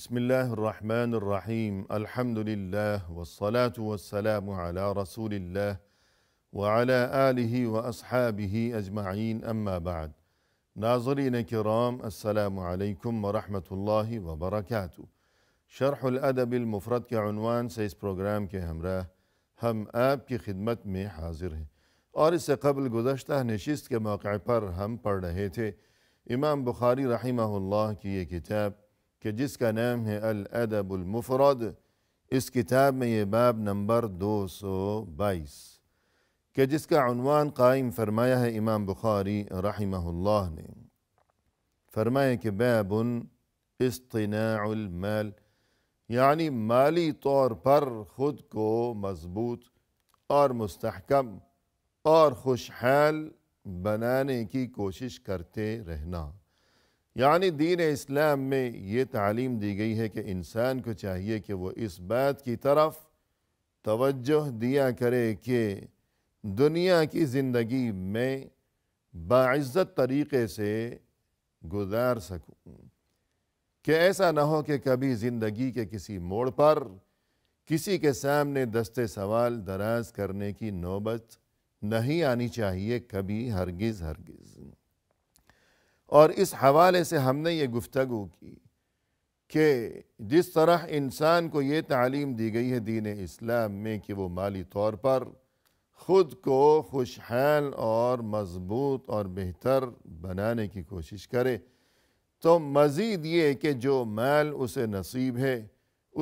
بسم الله الرحمن الرحيم الحمد لله والصلاة والسلام على رسول الله وعلى آله وأصحابه أجمعين أما بعد ناظرين كرام السلام عليكم ورحمة الله وبركاته شرح الأدب المفرد كعنوان سيس بروغرام كهمراه هم آب کی خدمت میں حاضر ہیں اور اس سے قبل گزشتہ نشست کے موقع پر ہم پڑھ رہے تھے امام بخاری رحمہ اللہ کی یہ کتاب کہ جس کا نام ہے الادب المفرد اس کتاب میں یہ باب نمبر دو سو بائیس کہ جس کا عنوان قائم فرمایا ہے امام بخاری رحمہ اللہ نے فرمایا کہ باب ان المال یعنی مالی طور پر خود کو مضبوط اور مستحکم اور خوشحال بنانے کی کوشش کرتے رہنا یعنی دین اسلام میں یہ تعلیم دی گئی ہے کہ انسان کو چاہیے کہ وہ اس بات کی طرف توجہ دیا کرے کہ دنیا کی زندگی میں باعزت طریقے سے گزار سکوں کہ ایسا نہ ہو کہ کبھی زندگی کے کسی موڑ پر کسی کے سامنے دستے سوال دراز کرنے کی نوبت نہیں آنی چاہیے کبھی ہرگز ہرگز اور اس حوالے سے ہم نے یہ گفتگو کی کہ جس طرح انسان کو یہ تعلیم دی گئی ہے دین اسلام میں کہ وہ مالی طور پر خود کو خوشحال اور مضبوط اور بہتر بنانے کی کوشش کرے تو مزید یہ کہ جو مال اسے نصیب ہے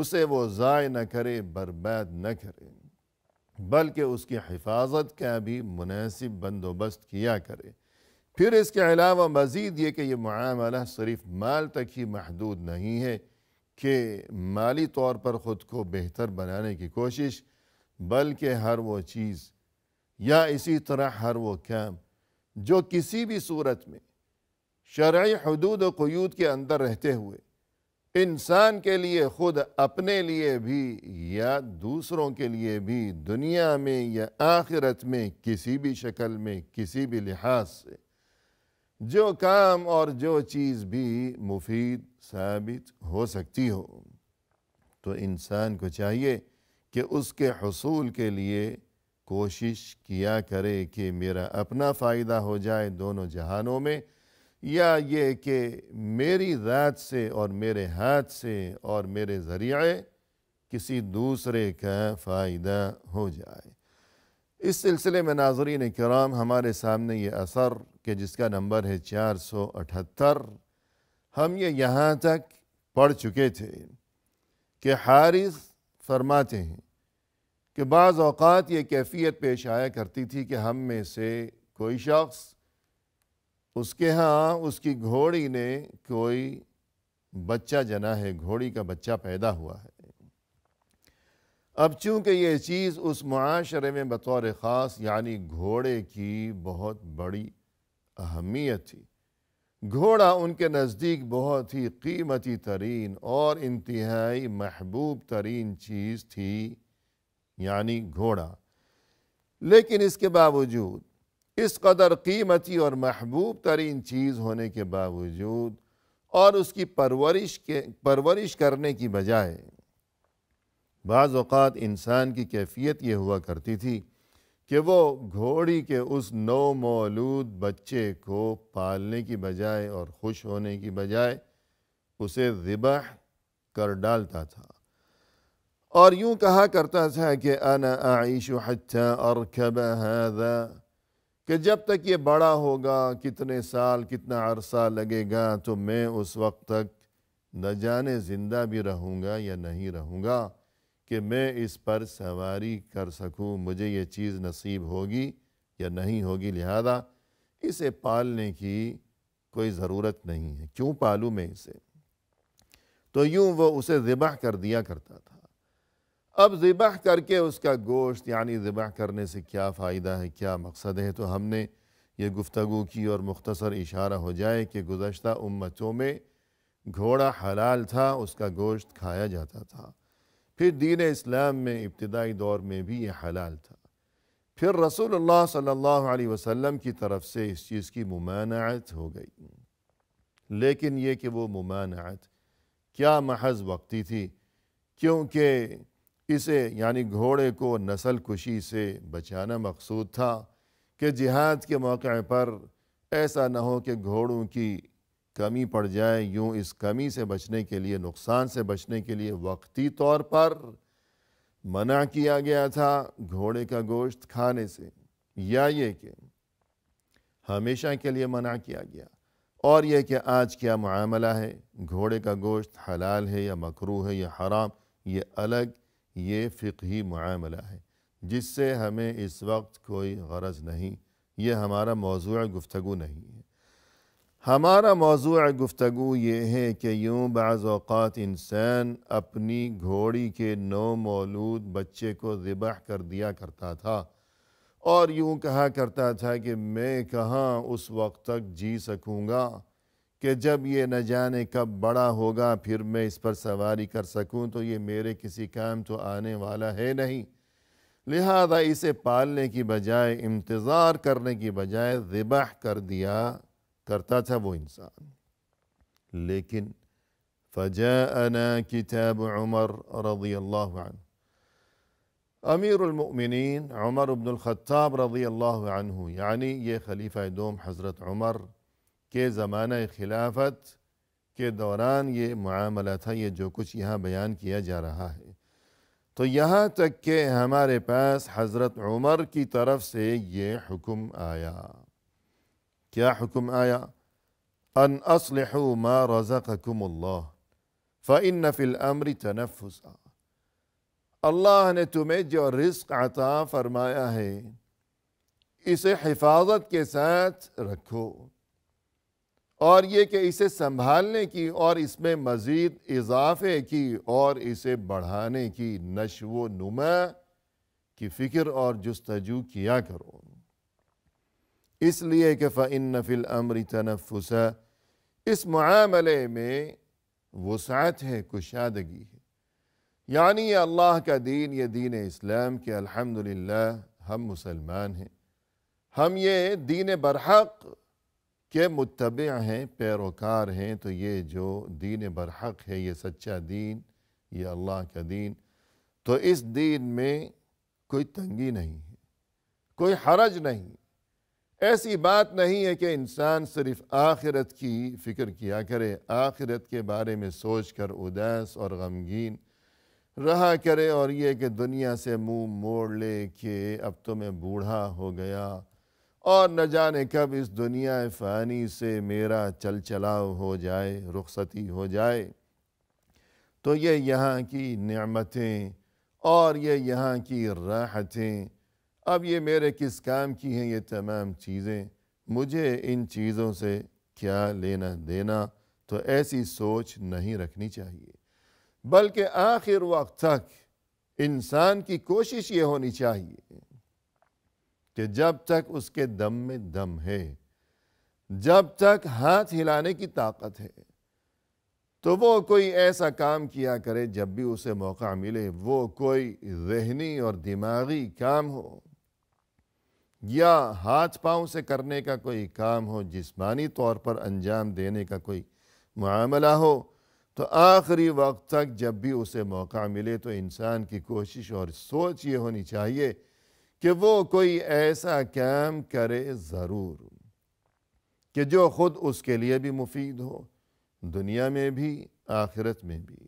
اسے وہ ضائع نہ کرے برباد نہ کرے بلکہ اس کی حفاظت کا بھی مناسب بندوبست کیا کرے پھر اس کے علاوہ مزید یہ کہ یہ معاملہ صرف مال تک ہی محدود نہیں ہے کہ مالی طور پر خود کو بہتر بنانے کی کوشش بلکہ ہر وہ چیز یا اسی طرح ہر وہ کام جو کسی بھی صورت میں شرعی حدود و قیود کے اندر رہتے ہوئے انسان کے لیے خود اپنے لیے بھی یا دوسروں کے لیے بھی دنیا میں یا آخرت میں کسی بھی شکل میں کسی بھی لحاظ سے جو کام اور جو چیز بھی مفید ثابت ہو سکتی ہو تو انسان کو چاہیے کہ اس کے حصول کے لیے کوشش کیا کرے کہ میرا اپنا فائدہ ہو جائے دونوں جہانوں میں یا یہ کہ میری ذات سے اور میرے ہاتھ سے اور میرے ذریعے کسی دوسرے کا فائدہ ہو جائے اس سلسلے میں ناظرین کرام ہمارے سامنے یہ اثر کہ جس کا نمبر ہے چار سو اٹھتر ہم یہ یہاں تک پڑھ چکے تھے کہ حارث فرماتے ہیں کہ بعض اوقات یہ کیفیت پیش آیا کرتی تھی کہ ہم میں سے کوئی شخص اس کے ہاں اس کی گھوڑی نے کوئی بچہ جنا ہے گھوڑی کا بچہ پیدا ہوا ہے اب چونکہ یہ چیز اس معاشرے میں بطور خاص یعنی گھوڑے کی بہت بڑی اہمیت تھی گھوڑا ان کے نزدیک بہت ہی قیمتی ترین اور انتہائی محبوب ترین چیز تھی یعنی گھوڑا لیکن اس کے باوجود اس قدر قیمتی اور محبوب ترین چیز ہونے کے باوجود اور اس کی پرورش کے پرورش کرنے کی بجائے بعض اوقات انسان کی کیفیت یہ ہوا کرتی تھی کہ وہ گھوڑی کے اس نو مولود بچے کو پالنے کی بجائے اور خوش ہونے کی بجائے اسے ذبح کر ڈالتا تھا اور یوں کہا کرتا تھا کہ انا اعیش حتی ارکب هذا کہ جب تک یہ بڑا ہوگا کتنے سال کتنا عرصہ لگے گا تو میں اس وقت تک نہ جانے زندہ بھی رہوں گا یا نہیں رہوں گا کہ میں اس پر سواری کر سکوں مجھے یہ چیز نصیب ہوگی یا نہیں ہوگی لہذا اسے پالنے کی کوئی ضرورت نہیں ہے کیوں پالوں میں اسے تو یوں وہ اسے ذبح کر دیا کرتا تھا اب ذبح کر کے اس کا گوشت یعنی ذبح کرنے سے کیا فائدہ ہے کیا مقصد ہے تو ہم نے یہ گفتگو کی اور مختصر اشارہ ہو جائے کہ گزشتہ امتوں میں گھوڑا حلال تھا اس کا گوشت کھایا جاتا تھا پھر دین اسلام میں ابتدائی دور میں بھی یہ حلال تھا پھر رسول اللہ صلی اللہ علیہ وسلم کی طرف سے اس چیز کی ممانعت ہو گئی لیکن یہ کہ وہ ممانعت کیا محض وقتی تھی کیونکہ اسے یعنی گھوڑے کو نسل کشی سے بچانا مقصود تھا کہ جہاد کے موقع پر ایسا نہ ہو کہ گھوڑوں کی کمی پڑ جائے یوں اس کمی سے بچنے کے لیے نقصان سے بچنے کے لیے وقتی طور پر منع کیا گیا تھا گھوڑے کا گوشت کھانے سے یا یہ کہ ہمیشہ کے لیے منع کیا گیا اور یہ کہ آج کیا معاملہ ہے گھوڑے کا گوشت حلال ہے یا مکرو ہے یا حرام یہ الگ یہ فقہی معاملہ ہے جس سے ہمیں اس وقت کوئی غرض نہیں یہ ہمارا موضوع گفتگو نہیں ہے ہمارا موضوع گفتگو یہ ہے کہ یوں بعض اوقات انسان اپنی گھوڑی کے نو مولود بچے کو ذبح کر دیا کرتا تھا اور یوں کہا کرتا تھا کہ میں کہاں اس وقت تک جی سکوں گا کہ جب یہ نہ جانے کب بڑا ہوگا پھر میں اس پر سواری کر سکوں تو یہ میرے کسی کام تو آنے والا ہے نہیں لہذا اسے پالنے کی بجائے انتظار کرنے کی بجائے ذبح کر دیا کرتا تھا وہ انسان لیکن فجاءنا کتاب عمر رضی اللہ عنہ امیر المؤمنین عمر بن الخطاب رضی اللہ عنہ یعنی یہ خلیفہ دوم حضرت عمر کے زمانہ خلافت کے دوران یہ معاملہ تھا یہ جو کچھ یہاں بیان کیا جا رہا ہے تو یہاں تک کہ ہمارے پاس حضرت عمر کی طرف سے یہ حکم آیا کیا حکم آیا ان ما رزقکم اللہ فعنف الامر تنفسا اللہ نے تمہیں جو رزق عطا فرمایا ہے اسے حفاظت کے ساتھ رکھو اور یہ کہ اسے سنبھالنے کی اور اس میں مزید اضافے کی اور اسے بڑھانے کی نشو و نما کی فکر اور جستجو کیا کرو اس لیے کہ فِي الْأَمْرِ تَنَفُّسَ اس معاملے میں وسعت ہے کشادگی ہے یعنی یہ اللہ کا دین یہ دین اسلام کہ الحمد ہم مسلمان ہیں ہم یہ دین برحق کے متبع ہیں پیروکار ہیں تو یہ جو دین برحق ہے یہ سچا دین یہ اللہ کا دین تو اس دین میں کوئی تنگی نہیں ہے کوئی حرج نہیں ایسی بات نہیں ہے کہ انسان صرف آخرت کی فکر کیا کرے آخرت کے بارے میں سوچ کر اداس اور غمگین رہا کرے اور یہ کہ دنیا سے مو موڑ لے کہ اب تو میں بوڑھا ہو گیا اور نہ جانے کب اس دنیا فانی سے میرا چل چلاؤ ہو جائے رخصتی ہو جائے تو یہ یہاں کی نعمتیں اور یہ یہاں کی راحتیں اب یہ میرے کس کام کی ہیں یہ تمام چیزیں مجھے ان چیزوں سے کیا لینا دینا تو ایسی سوچ نہیں رکھنی چاہیے بلکہ آخر وقت تک انسان کی کوشش یہ ہونی چاہیے کہ جب تک اس کے دم میں دم ہے جب تک ہاتھ ہلانے کی طاقت ہے تو وہ کوئی ایسا کام کیا کرے جب بھی اسے موقع ملے وہ کوئی ذہنی اور دماغی کام ہو یا ہاتھ پاؤں سے کرنے کا کوئی کام ہو جسمانی طور پر انجام دینے کا کوئی معاملہ ہو تو آخری وقت تک جب بھی اسے موقع ملے تو انسان کی کوشش اور سوچ یہ ہونی چاہیے کہ وہ کوئی ایسا کام کرے ضرور کہ جو خود اس کے لیے بھی مفید ہو دنیا میں بھی آخرت میں بھی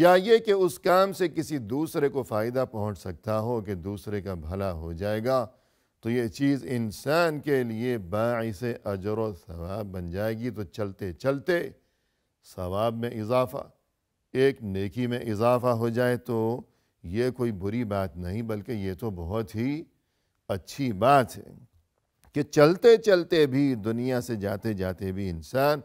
یا یہ کہ اس کام سے کسی دوسرے کو فائدہ پہنچ سکتا ہو کہ دوسرے کا بھلا ہو جائے گا تو یہ چیز انسان کے لیے باعث اجر و ثواب بن جائے گی تو چلتے چلتے ثواب میں اضافہ ایک نیکی میں اضافہ ہو جائے تو یہ کوئی بری بات نہیں بلکہ یہ تو بہت ہی اچھی بات ہے کہ چلتے چلتے بھی دنیا سے جاتے جاتے بھی انسان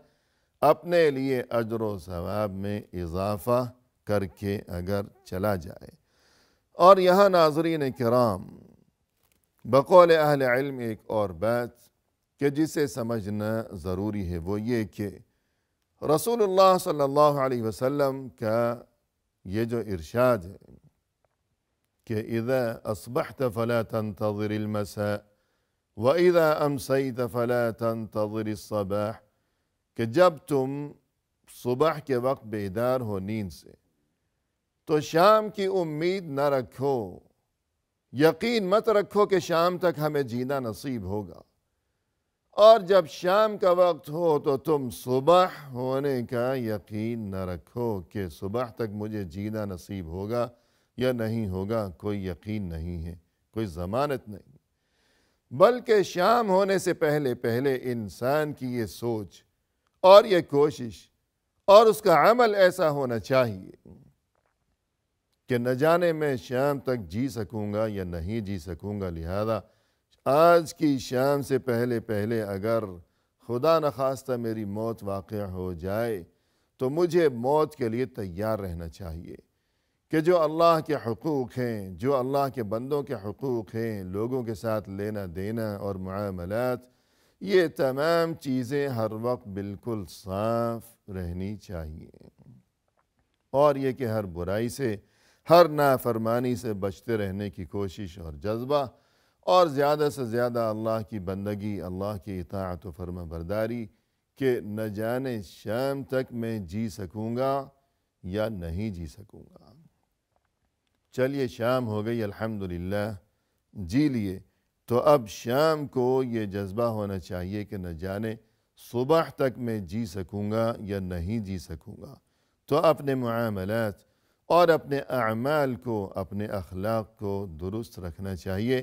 اپنے لیے اجر و ثواب میں اضافہ کر کے اگر چلا جائے اور یہاں ناظرین کرام بقول اہل علم ایک اور بات کہ جسے سمجھنا ضروری ہے وہ یہ کہ رسول اللہ صلی اللہ علیہ وسلم کا یہ جو ارشاد ہے کہ اذا اصبحت فلا تنتظر المساء واذا و فلا تنتظر الصباح کہ جب تم صبح کے وقت بیدار ہو نیند سے تو شام کی امید نہ رکھو یقین مت رکھو کہ شام تک ہمیں جینا نصیب ہوگا اور جب شام کا وقت ہو تو تم صبح ہونے کا یقین نہ رکھو کہ صبح تک مجھے جینا نصیب ہوگا یا نہیں ہوگا کوئی یقین نہیں ہے کوئی ضمانت نہیں بلکہ شام ہونے سے پہلے پہلے انسان کی یہ سوچ اور یہ کوشش اور اس کا عمل ایسا ہونا چاہیے کہ نہ جانے میں شام تک جی سکوں گا یا نہیں جی سکوں گا لہذا آج کی شام سے پہلے پہلے اگر خدا نخواستہ میری موت واقع ہو جائے تو مجھے موت کے لیے تیار رہنا چاہیے کہ جو اللہ کے حقوق ہیں جو اللہ کے بندوں کے حقوق ہیں لوگوں کے ساتھ لینا دینا اور معاملات یہ تمام چیزیں ہر وقت بالکل صاف رہنی چاہیے اور یہ کہ ہر برائی سے ہر نافرمانی سے بچتے رہنے کی کوشش اور جذبہ اور زیادہ سے زیادہ اللہ کی بندگی اللہ کی اطاعت و فرما برداری کہ نہ جانے شام تک میں جی سکوں گا یا نہیں جی سکوں گا چلیے شام ہو گئی الحمدللہ جی لیے تو اب شام کو یہ جذبہ ہونا چاہیے کہ نہ جانے صبح تک میں جی سکوں گا یا نہیں جی سکوں گا تو اپنے معاملات اور اپنے اعمال کو اپنے اخلاق کو درست رکھنا چاہیے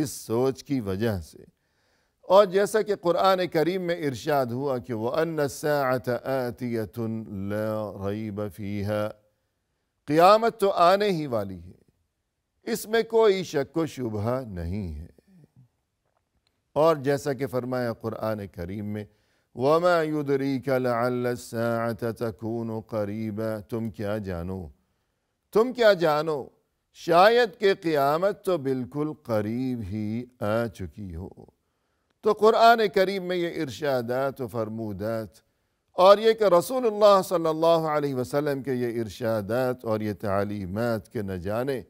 اس سوچ کی وجہ سے اور جیسا کہ قرآن کریم میں ارشاد ہوا کہ وَأَنَّ السَّاعَةَ آتِيَةٌ لَا رَيْبَ فِيهَا قیامت تو آنے ہی والی ہے اس میں کوئی شک و شبہ نہیں ہے اور جیسا کہ فرمایا قرآن کریم میں وَمَا يُدْرِيكَ لَعَلَّ السَّاعَةَ تَكُونُ قَرِيبًا تم کیا جانو تم کیا جانو شاید کہ قیامت تو بالکل قریب ہی آ چکی ہو تو قرآن کریم میں یہ ارشادات و فرمودات اور یہ کہ رسول اللہ صلی اللہ علیہ وسلم کے یہ ارشادات اور یہ تعلیمات کے نہ جانے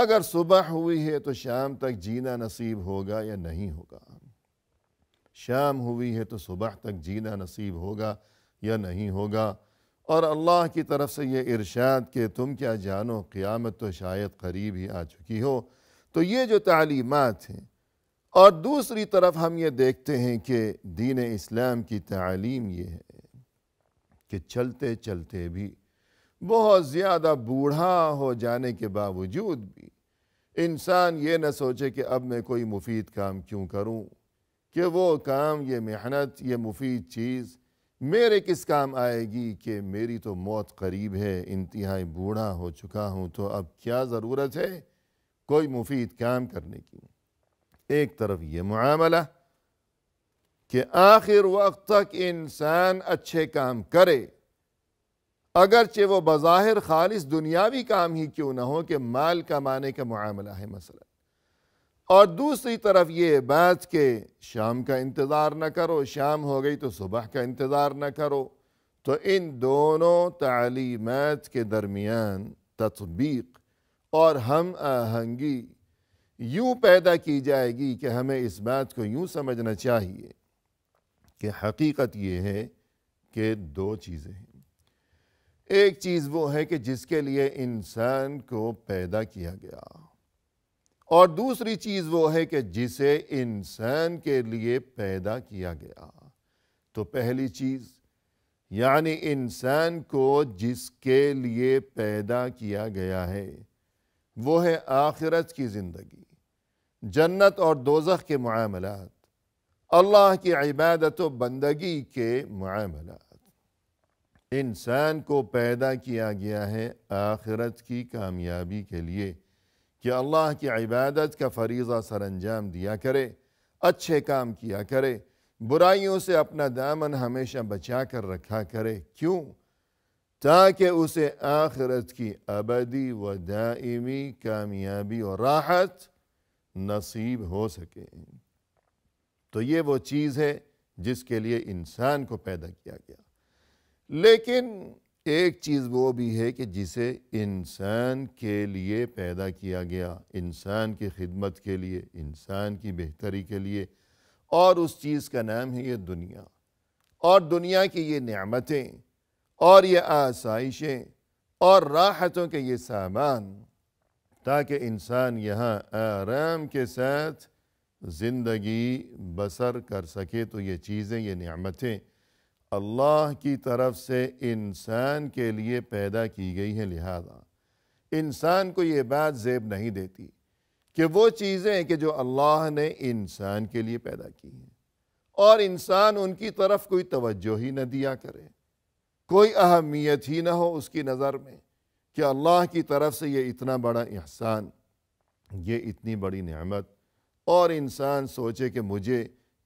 اگر صبح ہوئی ہے تو شام تک جینا نصیب ہوگا یا نہیں ہوگا شام ہوئی ہے تو صبح تک جینا نصیب ہوگا یا نہیں ہوگا اور اللہ کی طرف سے یہ ارشاد کہ تم کیا جانو قیامت تو شاید قریب ہی آ چکی ہو تو یہ جو تعلیمات ہیں اور دوسری طرف ہم یہ دیکھتے ہیں کہ دین اسلام کی تعلیم یہ ہے کہ چلتے چلتے بھی بہت زیادہ بوڑھا ہو جانے کے باوجود بھی انسان یہ نہ سوچے کہ اب میں کوئی مفید کام کیوں کروں کہ وہ کام یہ محنت یہ مفید چیز میرے کس کام آئے گی کہ میری تو موت قریب ہے انتہائی بوڑھا ہو چکا ہوں تو اب کیا ضرورت ہے کوئی مفید کام کرنے کی ایک طرف یہ معاملہ کہ آخر وقت تک انسان اچھے کام کرے اگرچہ وہ بظاہر خالص دنیاوی کام ہی کیوں نہ ہو کہ مال کمانے کا معاملہ ہے مسئلہ اور دوسری طرف یہ بات کہ شام کا انتظار نہ کرو شام ہو گئی تو صبح کا انتظار نہ کرو تو ان دونوں تعلیمات کے درمیان تطبیق اور ہم آہنگی یوں پیدا کی جائے گی کہ ہمیں اس بات کو یوں سمجھنا چاہیے کہ حقیقت یہ ہے کہ دو چیزیں ہیں ایک چیز وہ ہے کہ جس کے لیے انسان کو پیدا کیا گیا اور دوسری چیز وہ ہے کہ جسے انسان کے لیے پیدا کیا گیا تو پہلی چیز یعنی انسان کو جس کے لیے پیدا کیا گیا ہے وہ ہے آخرت کی زندگی جنت اور دوزخ کے معاملات اللہ کی عبادت و بندگی کے معاملات انسان کو پیدا کیا گیا ہے آخرت کی کامیابی کے لیے کہ اللہ کی عبادت کا فریضہ سر انجام دیا کرے اچھے کام کیا کرے برائیوں سے اپنا دامن ہمیشہ بچا کر رکھا کرے کیوں تاکہ اسے آخرت کی ابدی و دائمی کامیابی و راحت نصیب ہو سکے تو یہ وہ چیز ہے جس کے لیے انسان کو پیدا کیا گیا لیکن ایک چیز وہ بھی ہے کہ جسے انسان کے لیے پیدا کیا گیا انسان کی خدمت کے لیے انسان کی بہتری کے لیے اور اس چیز کا نام ہے یہ دنیا اور دنیا کی یہ نعمتیں اور یہ آسائشیں اور راحتوں کے یہ سامان تاکہ انسان یہاں آرام کے ساتھ زندگی بسر کر سکے تو یہ چیزیں یہ نعمتیں اللہ کی طرف سے انسان کے لیے پیدا کی گئی ہے لہذا انسان کو یہ بات زیب نہیں دیتی کہ وہ چیزیں کہ جو اللہ نے انسان کے لیے پیدا کی ہیں اور انسان ان کی طرف کوئی توجہ ہی نہ دیا کرے کوئی اہمیت ہی نہ ہو اس کی نظر میں کہ اللہ کی طرف سے یہ اتنا بڑا احسان یہ اتنی بڑی نعمت اور انسان سوچے کہ مجھے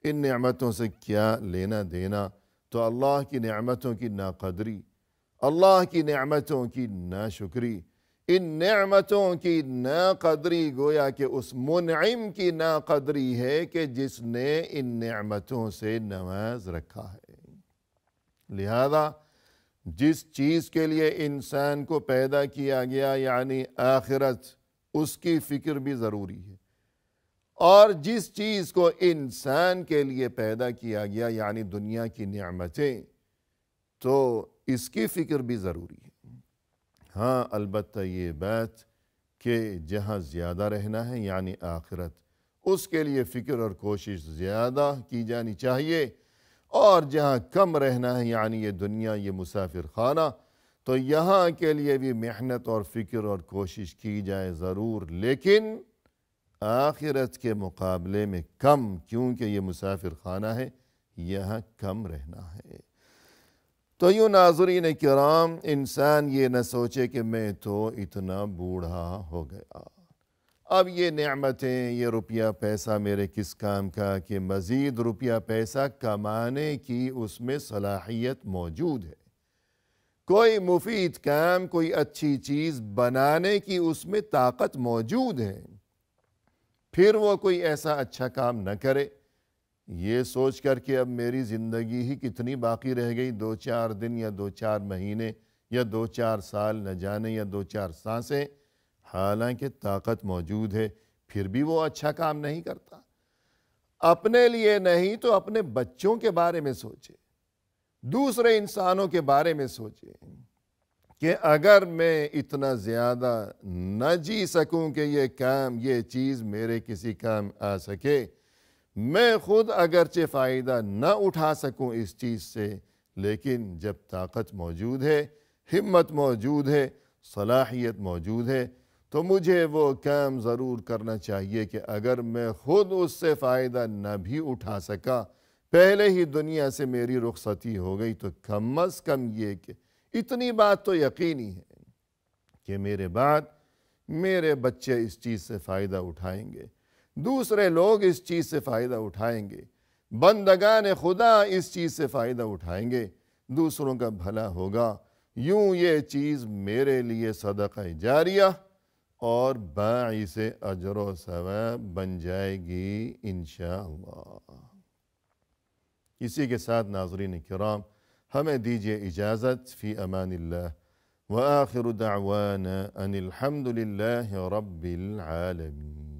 ان نعمتوں سے کیا لینا دینا تو اللہ کی نعمتوں کی ناقدری اللہ کی نعمتوں کی ناشکری ان نعمتوں کی ناقدری گویا کہ اس منعم کی ناقدری ہے کہ جس نے ان نعمتوں سے نماز رکھا ہے لہذا جس چیز کے لیے انسان کو پیدا کیا گیا یعنی آخرت اس کی فکر بھی ضروری ہے اور جس چیز کو انسان کے لیے پیدا کیا گیا یعنی دنیا کی نعمتیں تو اس کی فکر بھی ضروری ہے ہاں البتہ یہ بات کہ جہاں زیادہ رہنا ہے یعنی آخرت اس کے لیے فکر اور کوشش زیادہ کی جانی چاہیے اور جہاں کم رہنا ہے یعنی یہ دنیا یہ مسافر خانہ تو یہاں کے لیے بھی محنت اور فکر اور کوشش کی جائے ضرور لیکن آخرت کے مقابلے میں کم کیونکہ یہ مسافر خانہ ہے یہاں کم رہنا ہے تو یوں ناظرین کرام انسان یہ نہ سوچے کہ میں تو اتنا بوڑھا ہو گیا اب یہ نعمتیں یہ روپیہ پیسہ میرے کس کام کا کہ مزید روپیہ پیسہ کمانے کی اس میں صلاحیت موجود ہے کوئی مفید کام کوئی اچھی چیز بنانے کی اس میں طاقت موجود ہے پھر وہ کوئی ایسا اچھا کام نہ کرے یہ سوچ کر کہ اب میری زندگی ہی کتنی باقی رہ گئی دو چار دن یا دو چار مہینے یا دو چار سال نہ جانے یا دو چار سانسیں حالانکہ طاقت موجود ہے پھر بھی وہ اچھا کام نہیں کرتا اپنے لیے نہیں تو اپنے بچوں کے بارے میں سوچے دوسرے انسانوں کے بارے میں سوچے کہ اگر میں اتنا زیادہ نہ جی سکوں کہ یہ کام یہ چیز میرے کسی کام آ سکے میں خود اگرچہ فائدہ نہ اٹھا سکوں اس چیز سے لیکن جب طاقت موجود ہے ہمت موجود ہے صلاحیت موجود ہے تو مجھے وہ کام ضرور کرنا چاہیے کہ اگر میں خود اس سے فائدہ نہ بھی اٹھا سکا پہلے ہی دنیا سے میری رخصتی ہو گئی تو کم از کم یہ کہ اتنی بات تو یقینی ہے کہ میرے بعد میرے بچے اس چیز سے فائدہ اٹھائیں گے دوسرے لوگ اس چیز سے فائدہ اٹھائیں گے بندگان خدا اس چیز سے فائدہ اٹھائیں گے دوسروں کا بھلا ہوگا یوں یہ چیز میرے لیے صدقہ جاریہ اور باعث اجر و ثواب بن جائے گی انشاءاللہ اسی کے ساتھ ناظرین کرام همیں دیجئے إجازة في امان الله وآخر دعوانا ان الحمد لله رب العالمين